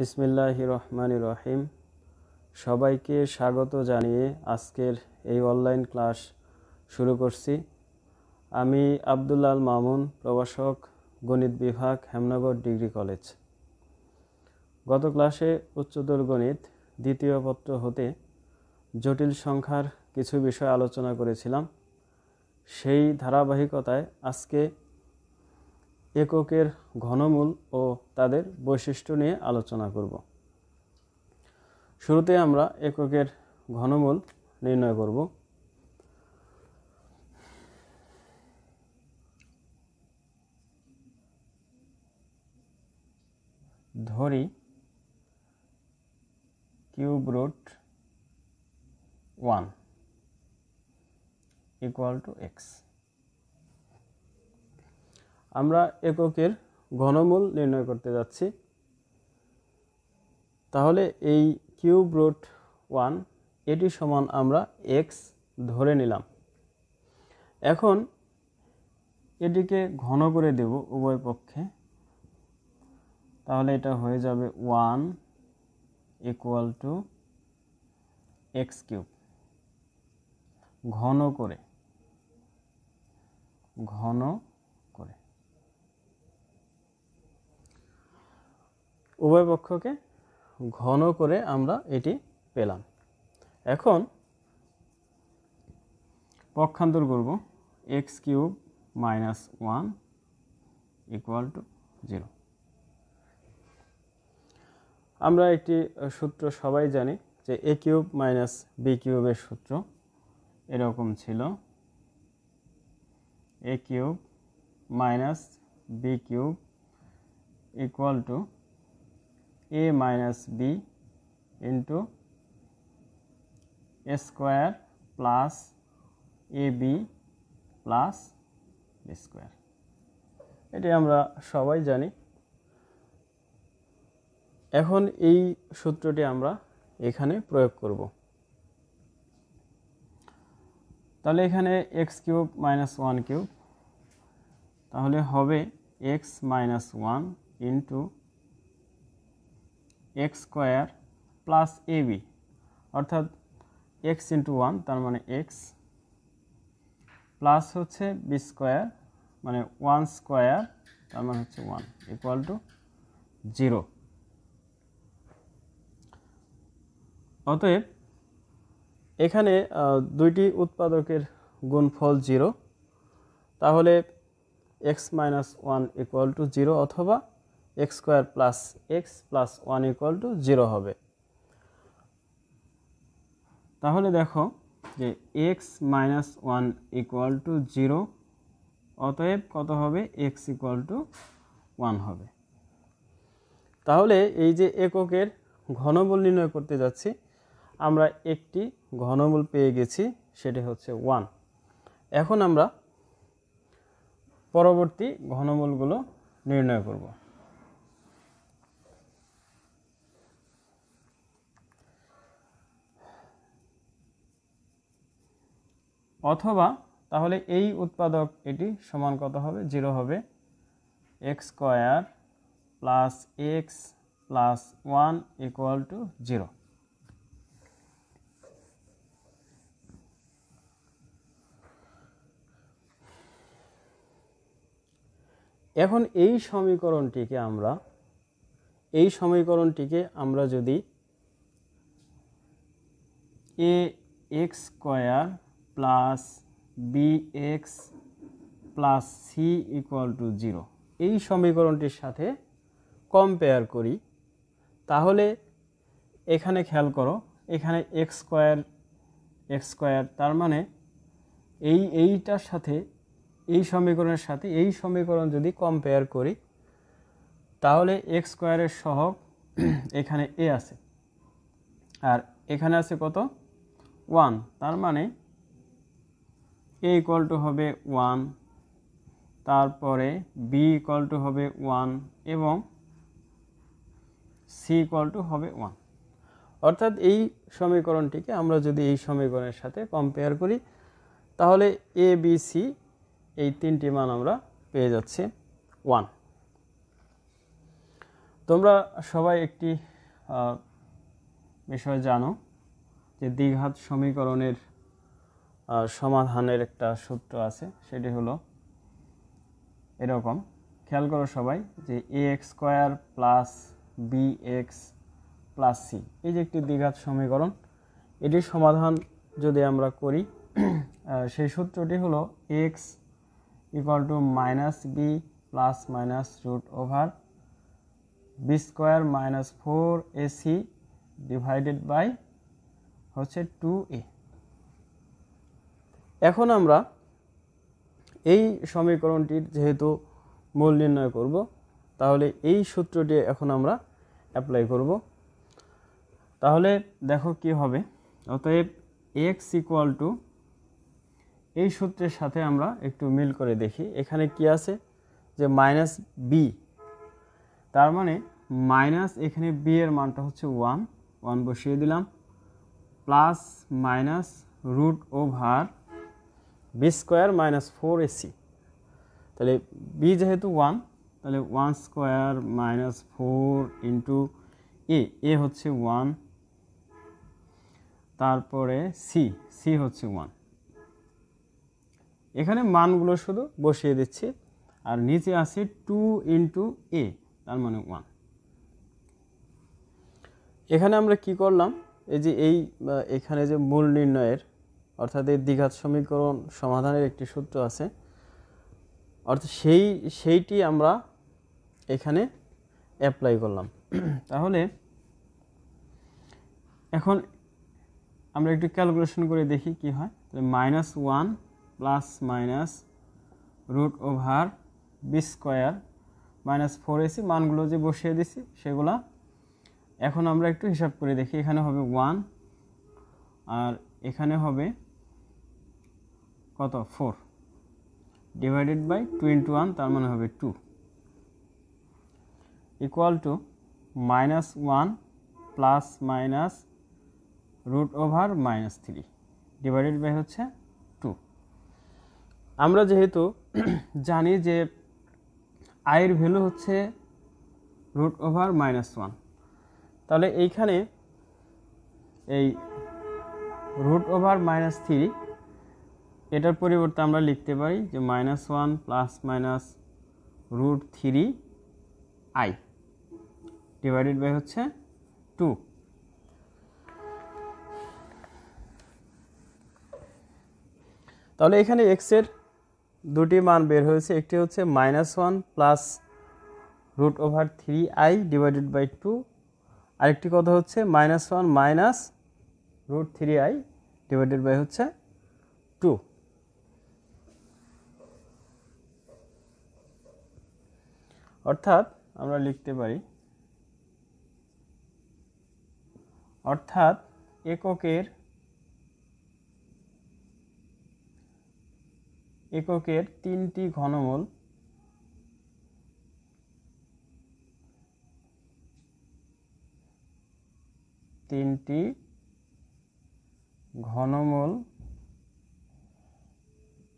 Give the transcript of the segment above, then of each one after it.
বিসমিল্লাহ রহমান রহিম সবাইকে স্বাগত জানিয়ে আজকের এই অনলাইন ক্লাস শুরু করছি আমি আবদুল্লাল মামুন প্রভাষক গণিত বিভাগ হেমনগর ডিগ্রি কলেজ গত ক্লাসে উচ্চতর গণিত দ্বিতীয় পত্র হতে জটিল সংখ্যার কিছু বিষয় আলোচনা করেছিলাম সেই ধারাবাহিকতায় আজকে এককের ঘনমূল ও তাদের বৈশিষ্ট্য নিয়ে আলোচনা করব শুরুতে আমরা এককের ঘনমূল নির্ণয় করব ধরি cube root one equal to X আমরা এককের ঘনমূল নির্ণয় করতে যাচ্ছি তাহলে এই কিউব রুট ওয়ান এটি সমান আমরা এক্স ধরে নিলাম এখন এটিকে ঘন করে দেব উভয় পক্ষে তাহলে এটা হয়ে যাবে one equal to X cube ঘন করে ঘন উভয় পক্ষকে ঘন করে আমরা এটি পেলাম এখন পক্ষান্তর করব X cube minus one equal to zero আমরা একটি সূত্র সবাই জানি যে এ কিউব মাইনাস বি কিউবের সূত্র এরকম ছিল A cube minus B cube equal to a minus b into a square plus ab plus B square এটি আমরা সবাই জানি এখন এই সূত্রটি আমরা এখানে প্রয়োগ করব তাহলে এখানে X cube minus one cube তাহলে হবে X minus one into X square plus A B অর্থাৎ এক্স ইন্টু ওয়ান তার মানে এক্স প্লাস হচ্ছে বি স্কোয়ার মানে ওয়ান স্কোয়ার তার মানে হচ্ছে ওয়ান ইকুয়াল টু জিরো অতএব এখানে দুইটি উৎপাদকের গুণফল জিরো তাহলে X minus one equal to zero অথবা X square plus X plus one equal to zero হবে তাহলে দেখো যে X minus one equal to zero অতএব কত হবে এক্স ইকুয়াল টু ওয়ান হবে তাহলে এই যে এককের ঘনবল নির্ণয় করতে যাচ্ছি আমরা একটি ঘনবল পেয়ে গেছি সেটি হচ্ছে ওয়ান এখন আমরা পরবর্তী ঘনবলগুলো নির্ণয় করবো অথবা তাহলে এই উৎপাদক এটি সমান কত হবে জিরো হবে X square plus X plus one equal to zero এখন এই সমীকরণটিকে আমরা এই সমীকরণটিকে আমরা যদি A X square plus B X plus C equal to zero এই সমীকরণটির সাথে কম্পেয়ার করি তাহলে এখানে খেয়াল করো এখানে এক্স স্কোয়ার এক্স স্কোয়ার তার মানে এই এইটার সাথে এই সমীকরণের সাথে এই সমীকরণ যদি কম্পেয়ার করি তাহলে এক্স স্কোয়ারের সহগ এখানে এ আছে আর এখানে আছে কত ওয়ান তার মানে এ ইকুয়াল টু হবে ওয়ান তারপরে বি ইকুয়াল টু হবে ওয়ান এবং সি ইকুয়াল টু হবে ওয়ান অর্থাৎ এই সমীকরণটিকে আমরা যদি এই সমীকরণের সাথে কম্পেয়ার করি তাহলে এ বি সি এই তিনটি মান আমরা পেয়ে যাচ্ছি ওয়ান তোমরা সবাই একটি বিষয় জানো যে দ্বিঘাত সমীকরণের সমাধানের একটা সূত্র আছে সেটি হলো এরকম খেয়াল করো সবাই যে A X square plus B X plus C এই যে একটি দ্বিঘাত সমীকরণ এটির সমাধান যদি আমরা করি সেই সূত্রটি হলো X equal to minus B plus minus root over B square minus four AC divided by হচ্ছে টু এ এখন আমরা এই সমীকরণটির যেহেতু মূল নির্ণয় করব তাহলে এই সূত্রটি এখন আমরা অ্যাপ্লাই করব তাহলে দেখো কি হবে অতএব এক্স ইকুয়াল টু এই সূত্রের সাথে আমরা একটু মিল করে দেখি এখানে কি আছে যে মাইনাস বি তার মানে মাইনাস এখানে বি এর মানটা হচ্ছে ওয়ান ওয়ান বসিয়ে দিলাম plus minus root over B square minus four AC তাহলে বি যেহেতু ওয়ান তাহলে one square minus four into A A হচ্ছে ওয়ান তারপরে সি সি হচ্ছে ওয়ান এখানে মানগুলো শুধু বসিয়ে দিচ্ছি আর নিচে আছে টু ইন্টু এ তার মানে ওয়ান এখানে আমরা কি করলাম এই যে এই এখানে যে মূল নির্ণয়ের অর্থাৎ এই দ্বিঘাত সমীকরণ সমাধানের একটি সূত্র আছে অর্থাৎ সেই সেইটি আমরা এখানে অ্যাপ্লাই করলাম তাহলে এখন আমরা একটু ক্যালকুলেশন করে দেখি কি হয় তাহলে minus one plus minus root over B square minus four AC মানগুলো যে বসিয়ে দিছি সেগুলা এখন আমরা একটু হিসাব করে দেখি এখানে হবে ওয়ান আর এখানে হবে কত four divided by two into one তার মানে হবে two equal to minus one plus minus root over minus three divided by হচ্ছে টু আমরা যেহেতু জানি যে আয়ের ভ্যালু হচ্ছে রুট ওভার মাইনাস ওয়ান তাহলে এইখানে এই রুট ওভার মাইনাস থ্রি এটার পরিবর্তে আমরা লিখতে পারি যে minus one plus minus root three I divided by হচ্ছে টু তাহলে এখানে এক্সের দুটি মান বের হয়েছে একটি হচ্ছে minus one plus root over three I divided by two আরেকটি কথা হচ্ছে minus one minus root three I divided by হচ্ছে টু অর্থাৎ আমরা লিখতে পারি অর্থাৎ এককের এককের তিনটি ঘনমূল তিনটি ঘনমূল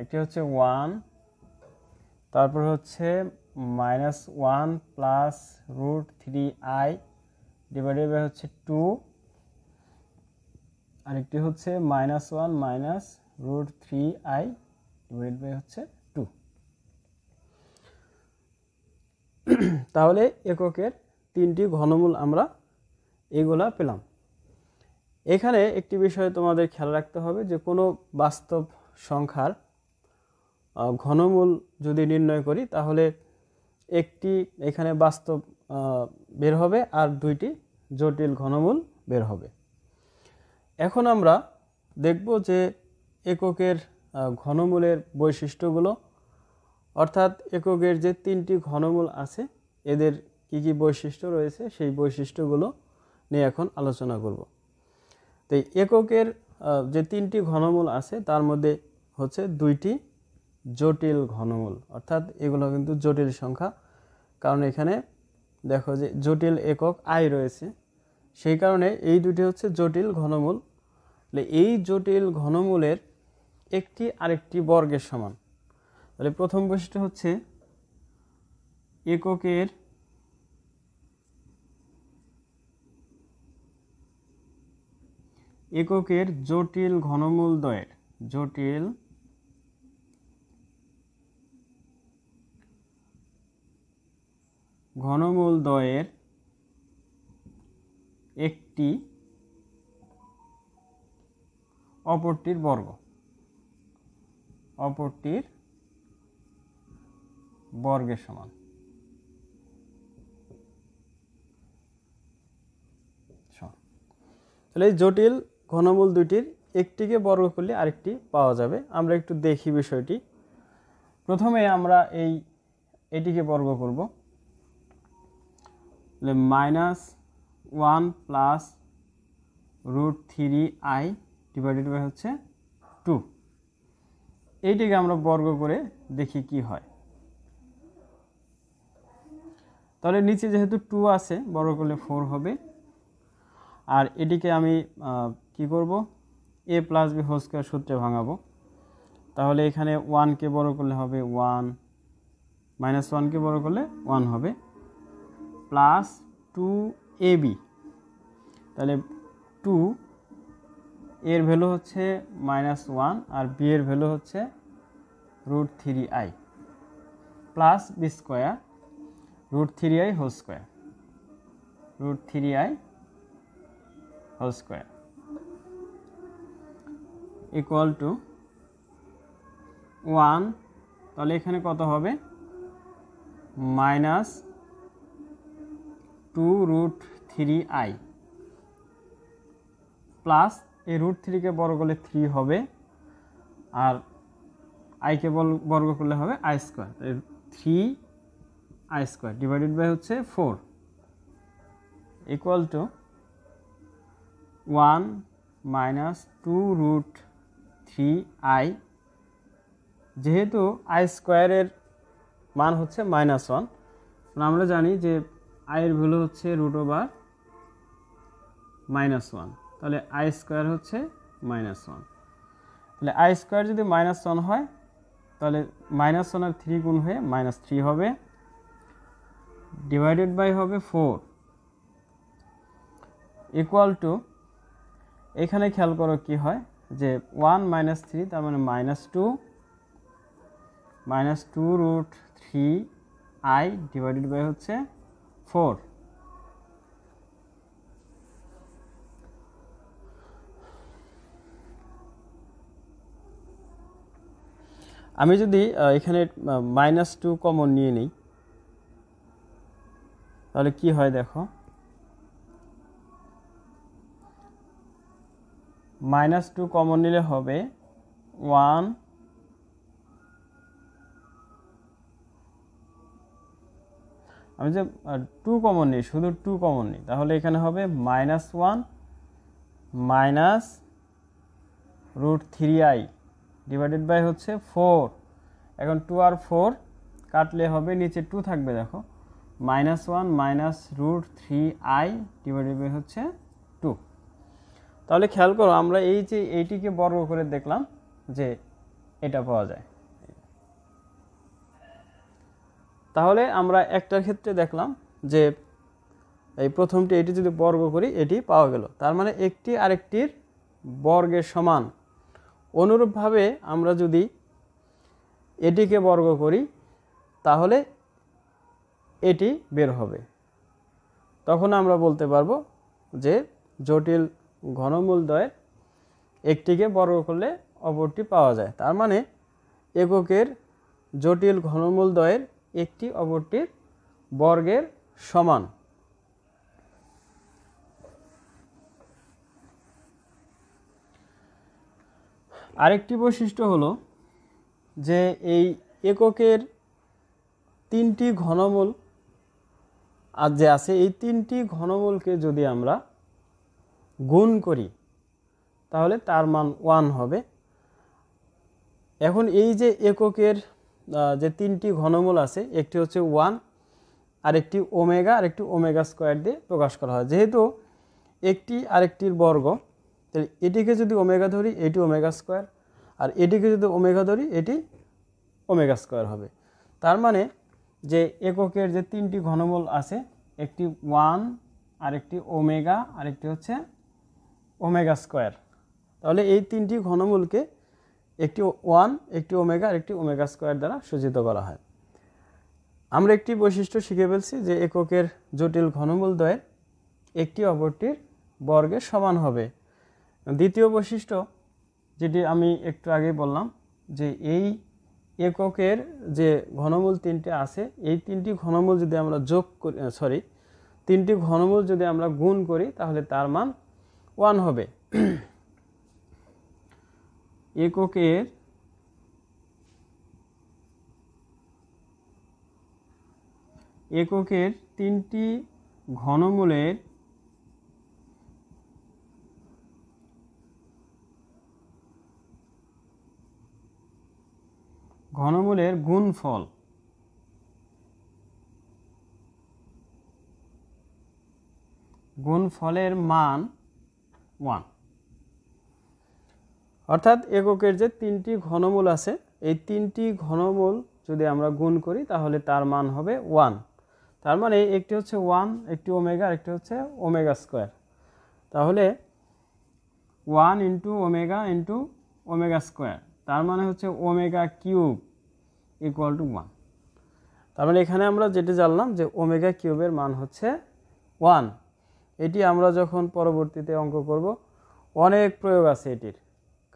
একটি হচ্ছে ওয়ান তারপর হচ্ছে minus one plus root three I divided by হচ্ছে টু আরেকটি হচ্ছে minus one minus root three I divided by হচ্ছে টু তাহলে এককের তিনটি ঘনমূল আমরা এগুলা পেলাম এখানে একটি বিষয় তোমাদের খেয়াল রাখতে হবে যে কোনো বাস্তব সংখ্যার ঘনমূল যদি নির্ণয় করি তাহলে একটি এখানে বাস্তব বের হবে আর দুইটি জটিল ঘনমূল বের হবে এখন আমরা দেখব যে এককের ঘনমূলের বৈশিষ্ট্যগুলো অর্থাৎ এককের যে তিনটি ঘনমূল আছে এদের কি কি বৈশিষ্ট্য রয়েছে সেই বৈশিষ্ট্যগুলো নিয়ে এখন আলোচনা করব তো এককের যে তিনটি ঘনমূল আছে তার মধ্যে হচ্ছে দুইটি জটিল ঘনমূল অর্থাৎ এগুলো কিন্তু জটিল সংখ্যা কারণ এখানে দেখো যে জটিল একক আয় রয়েছে সেই কারণে এই দুটি হচ্ছে জটিল ঘনমূল এই জটিল ঘনমূলের একটি আরেকটি বর্গের সমান তাহলে প্রথম বৈশিষ্ট্য হচ্ছে এককের এককের জটিল ঘনমূল দ্বয়ের জটিল ঘনমূল দয়ের একটি অপরটির বর্গ অপরটির বর্গের সমান তাহলে এই জটিল ঘনমূল দুইটির একটিকে বর্গ করলে আরেকটি পাওয়া যাবে আমরা একটু দেখি বিষয়টি প্রথমে আমরা এই এটিকে বর্গ করব তাহলে minus one plus root three I divided by হচ্ছে টু এইটাকে আমরা বর্গ করে দেখি কি হয় তাহলে নিচে যেহেতু টু আছে বর্গ করলে ফোর হবে আর এটিকে আমি কি করব এ প্লাস বি হোস্কার সূত্রে ভাঙাবো তাহলে এখানে ওয়ানকে বড় করলে হবে ওয়ান মাইনাস ওয়ানকে বড় করলে ওয়ান হবে প্লাস টু এ বি তাহলে টু এর ভ্যালু হচ্ছে মাইনাস ওয়ান আর বি এর ভ্যালু হচ্ছে root three I plus B square root three I whole square root three I whole square equal to one তাহলে এখানে কত হবে minus two root three I plus এই রুট থ্রিকে বর্গ করলে থ্রি হবে আর আইকে বর্গ করলে হবে I square three I square divided by হচ্ছে four equal to one minus two root three I যেহেতু আই স্কোয়ারের মান হচ্ছে মাইনাস ওয়ান আমরা জানি যে আয়ের ভ্যালু হচ্ছে রুট ওভার মাইনাস ওয়ান তাহলে আই স্কোয়ার হচ্ছে মাইনাস ওয়ান তাহলে আই স্কোয়ার যদি মাইনাস ওয়ান হয় তাহলে মাইনাস ওয়ান আর থ্রি গুণ হয়ে মাইনাস থ্রি হবে ডিভাইডেড বাই হবে ফোর ইকুয়াল টু এখানে খেয়াল করো কি হয় যে ওয়ান মাইনাস থ্রি তার মানে minus two minus two root three I divided by হচ্ছে 4 আমি যদি এখানে মাইনাস টু কমন নিয়ে নিই তাহলে কি হয় দেখো মাইনাস টু কমন নিলে হবে ওয়ান আমি যে টু কমন নিই শুধু টু কমন নিই তাহলে এখানে হবে minus one minus root three I divided by হচ্ছে ফোর এখন টু আর ফোর কাটলে হবে নিচে টু থাকবে দেখো minus one minus root three I divided by হচ্ছে টু তাহলে খেয়াল করো আমরা এই যে এইটিকে বর্গ করে দেখলাম যে এটা পাওয়া যায় তাহলে আমরা একটার ক্ষেত্রে দেখলাম যে এই প্রথমটি এটি যদি বর্গ করি এটি পাওয়া গেল তার মানে একটি আরেকটির বর্গের সমান অনুরূপভাবে আমরা যদি এটিকে বর্গ করি তাহলে এটি বের হবে তখন আমরা বলতে পারবো যে জটিল ঘনমূলদ্বয়ের একটিকে বর্গ করলে অপরটি পাওয়া যায় তার মানে এককের জটিল ঘনমূলদ্বয়ের একটি অপরটির বর্গের সমান আরেকটি বৈশিষ্ট্য হলো যে এই এককের তিনটি ঘনমূল আর যে আছে এই তিনটি ঘনমূলকে যদি আমরা গুণ করি তাহলে তার মান ওয়ান হবে এখন এই যে এককের যে তিনটি ঘনমূল আছে একটি হচ্ছে ওয়ান আরেকটি ওমেগা আরেকটি ওমেগা স্কোয়ার দিয়ে প্রকাশ করা হয় যেহেতু একটি আরেকটির বর্গ তাহলে এটিকে যদি ওমেগা ধরি এটি ওমেগা স্কোয়ার আর এটিকে যদি ওমেগা ধরি এটি ওমেগা স্কোয়ার হবে তার মানে যে এককের যে তিনটি ঘনমূল আছে একটি ওয়ান আরেকটি ওমেগা আরেকটি হচ্ছে ওমেগা স্কোয়ার তাহলে এই তিনটি ঘনমূলকে একটি ওয়ান একটি ওমেগা আর একটি ওমেগা স্কোয়ার দ্বারা সজ্জিত করা হয় আমরা একটি বৈশিষ্ট্য শিখে ফেলছি যে এককের জটিল ঘনমূল দ্বয়ের একটি অপরটির বর্গের সমান হবে দ্বিতীয় বৈশিষ্ট্য যেটি আমি একটু আগে বললাম যে এই এককের যে ঘনমূল তিনটে আছে এই তিনটি ঘনমূল যদি আমরা যোগ করি সরি তিনটি ঘনমূল যদি আমরা গুণ করি তাহলে তার মান ওয়ান হবে এককের এককের তিনটি ঘনমূলের ঘনমূলের গুণফল গুণফলের মান ওয়ান অর্থাৎ এককের যে তিনটি ঘনমূল আছে এই তিনটি ঘনমূল যদি আমরা গুণ করি তাহলে তার মান হবে ওয়ান তার মানে একটি হচ্ছে ওয়ান একটি ওমেগা একটি হচ্ছে ওমেগা স্কোয়ার তাহলে one into omega into omega square তার মানে হচ্ছে omega cube equal to one তার মানে এখানে আমরা যেটি জানলাম যে ওমেগা কিউবের মান হচ্ছে ওয়ান এটি আমরা যখন পরবর্তীতে অঙ্ক করব অনেক প্রয়োগ আছে এটির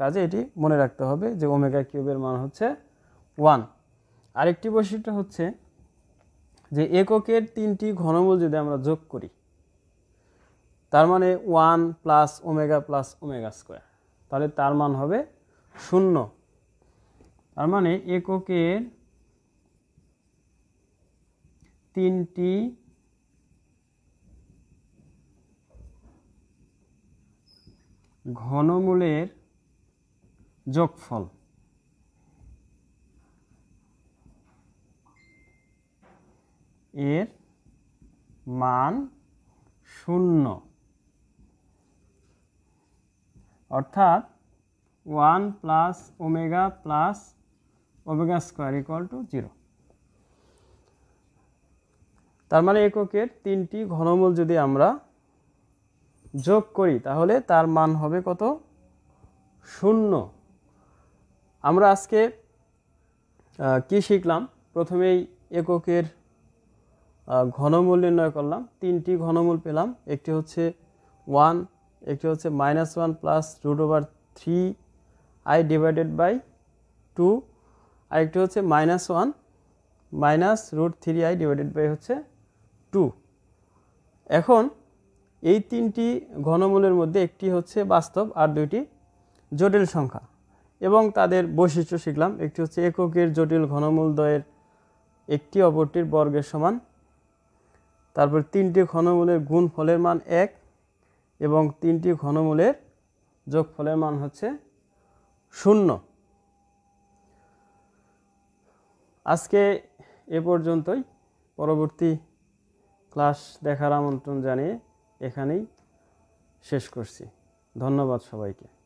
কাজে এটি মনে রাখতে হবে যে ওমেগা কিউবের মান হচ্ছে ওয়ান আরেকটি বৈশিষ্ট্য হচ্ছে যে এককের তিনটি ঘনমূল যদি আমরা যোগ করি তার মানে one plus omega plus omega square তাহলে তার মান হবে শূন্য তার মানে এককের তিনটি ঘনমূলের যোগফল এর মান শূন্য অর্থাৎ one plus omega plus omega square equal to zero তার মানে এককের তিনটি ঘনমূল যদি আমরা যোগ করি তাহলে তার মান হবে কত শূন্য আমরা আজকে কি শিখলাম প্রথমেই এককের ঘনমূল নির্ণয় করলাম তিনটি ঘনমূল পেলাম একটি হচ্ছে ওয়ান একটি হচ্ছে minus one plus root over three I divided by two আর একটি হচ্ছে minus one minus root three I divided by হচ্ছে টু এখন এই তিনটি ঘনমূলের মধ্যে একটি হচ্ছে বাস্তব আর দুইটি জটিল সংখ্যা এবং তাদের বৈশিষ্ট্য শিখলাম একটি হচ্ছে এককের জটিল ঘনমূলদ্বয়ের একটি অপরটির বর্গের সমান তারপর তিনটি ঘনমূলের গুণ ফলের মান এক এবং তিনটি ঘনমূলের যোগফলের মান হচ্ছে শূন্য আজকে এ পর্যন্তই পরবর্তী ক্লাস দেখার আমন্ত্রণ জানিয়ে এখানেই শেষ করছি ধন্যবাদ সবাইকে